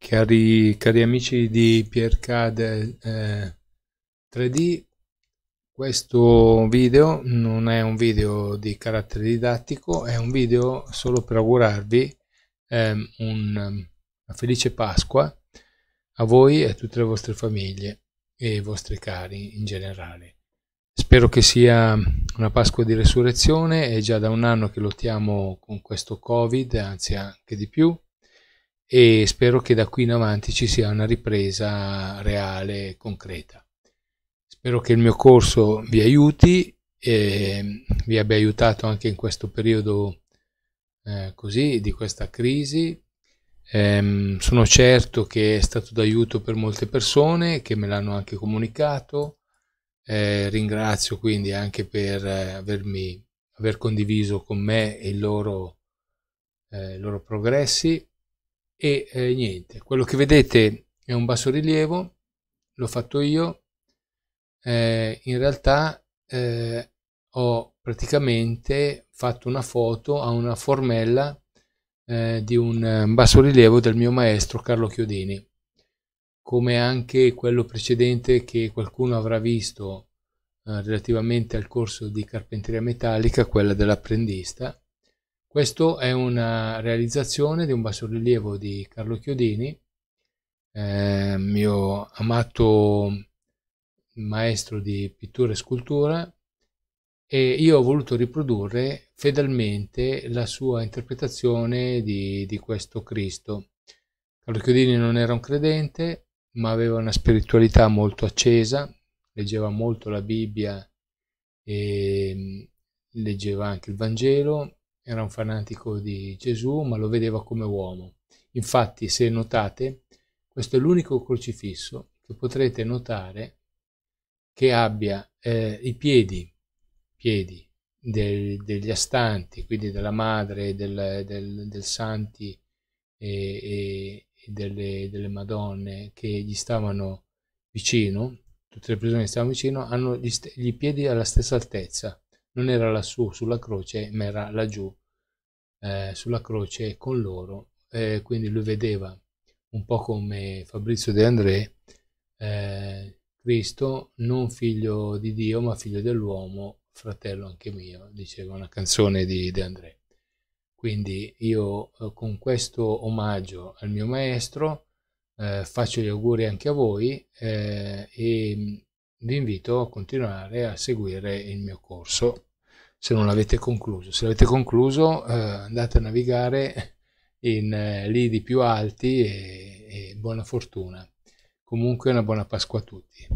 Cari, cari amici di Piercade eh, 3D, questo video non è un video di carattere didattico, è un video solo per augurarvi eh, un, una felice Pasqua a voi e a tutte le vostre famiglie e i vostri cari in generale. Spero che sia una Pasqua di resurrezione, è già da un anno che lottiamo con questo Covid, anzi anche di più, e spero che da qui in avanti ci sia una ripresa reale e concreta. Spero che il mio corso vi aiuti e vi abbia aiutato anche in questo periodo eh, così di questa crisi. Ehm, sono certo che è stato d'aiuto per molte persone che me l'hanno anche comunicato. Eh, ringrazio quindi anche per eh, avermi, aver condiviso con me i loro, eh, i loro progressi e eh, niente, quello che vedete è un bassorilievo, l'ho fatto io, eh, in realtà eh, ho praticamente fatto una foto a una formella eh, di un eh, bassorilievo del mio maestro Carlo Chiodini, come anche quello precedente che qualcuno avrà visto eh, relativamente al corso di carpenteria metallica, quella dell'apprendista, questo è una realizzazione di un bassorilievo di Carlo Chiodini, eh, mio amato maestro di pittura e scultura, e io ho voluto riprodurre fedelmente la sua interpretazione di, di questo Cristo. Carlo Chiodini non era un credente, ma aveva una spiritualità molto accesa, leggeva molto la Bibbia e ehm, leggeva anche il Vangelo era un fanatico di Gesù, ma lo vedeva come uomo. Infatti, se notate, questo è l'unico crocifisso che potrete notare che abbia eh, i piedi, piedi del, degli astanti, quindi della madre, del, del, del santi e, e, delle, delle, madonne che gli stavano vicino, tutte le persone che stavano vicino, hanno gli, gli piedi alla stessa altezza non era lassù sulla croce, ma era laggiù eh, sulla croce con loro. Eh, quindi lui vedeva un po' come Fabrizio De André, eh, Cristo non figlio di Dio, ma figlio dell'uomo, fratello anche mio, diceva una canzone di De André. Quindi io eh, con questo omaggio al mio maestro eh, faccio gli auguri anche a voi eh, e vi invito a continuare a seguire il mio corso se non l'avete concluso. Se l'avete concluso eh, andate a navigare in eh, lidi più alti e, e buona fortuna. Comunque una buona Pasqua a tutti.